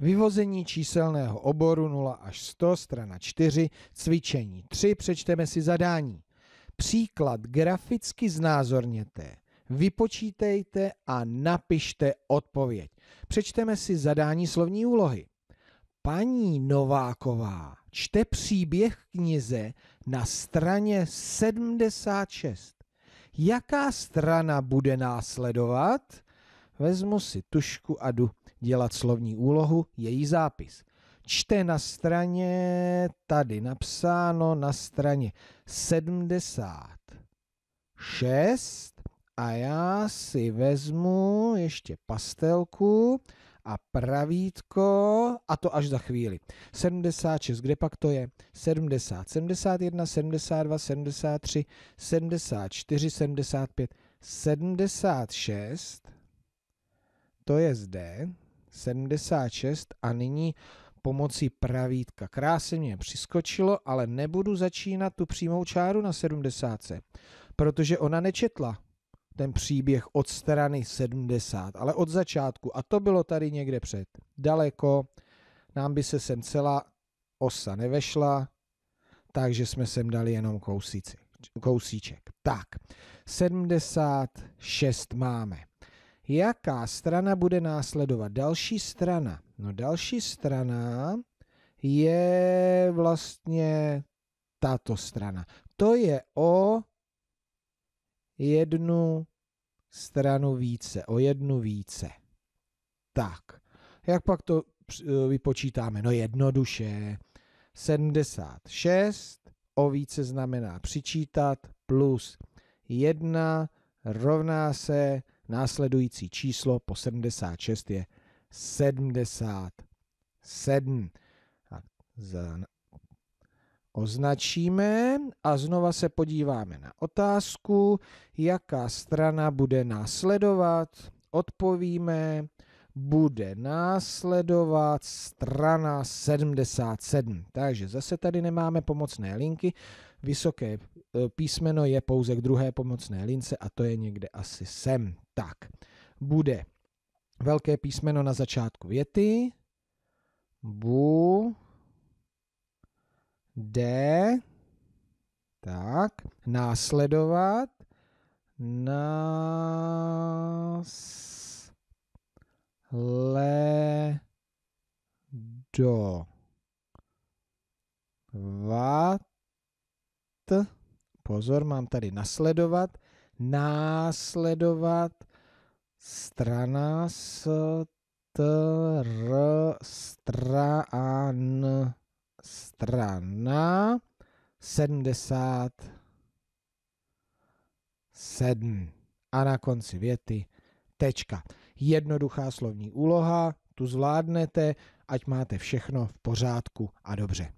Vyvození číselného oboru 0 až 100, strana 4, cvičení 3, přečteme si zadání. Příklad graficky znázorněte, vypočítejte a napište odpověď. Přečteme si zadání slovní úlohy. Paní Nováková čte příběh knize na straně 76. Jaká strana bude následovat? Vezmu si tušku a jdu dělat slovní úlohu, její zápis. Čte na straně, tady napsáno na straně 76 a já si vezmu ještě pastelku a pravítko a to až za chvíli. 76, kde pak to je? 70, 71, 72, 73, 74, 75, 76, to je zde, 76 a nyní pomocí pravítka. Krásně mě přiskočilo, ale nebudu začínat tu přímou čáru na 70, protože ona nečetla ten příběh od strany 70, ale od začátku. A to bylo tady někde před. Daleko, nám by se sem celá osa nevešla, takže jsme sem dali jenom kousíci, kousíček. Tak, 76 máme jaká strana bude následovat. Další strana. No další strana je vlastně tato strana. To je o jednu stranu více, o jednu více. Tak, jak pak to eh, vypočítáme? No jednoduše, 76 o více znamená přičítat plus 1 rovná se Následující číslo po 76 je 77. Tak označíme a znova se podíváme na otázku, jaká strana bude následovat. Odpovíme bude následovat strana 77. Takže zase tady nemáme pomocné linky. Vysoké eh, písmeno je pouze k druhé pomocné lince a to je někde asi sem. Tak, bude velké písmeno na začátku věty. Bu. D. Tak, následovat. Nás Do vat. Pozor, mám tady nasledovat. Následovat strana s tr, stran, strana 77. A na konci věty tečka. Jednoduchá slovní úloha, tu zvládnete, ať máte všechno v pořádku a dobře.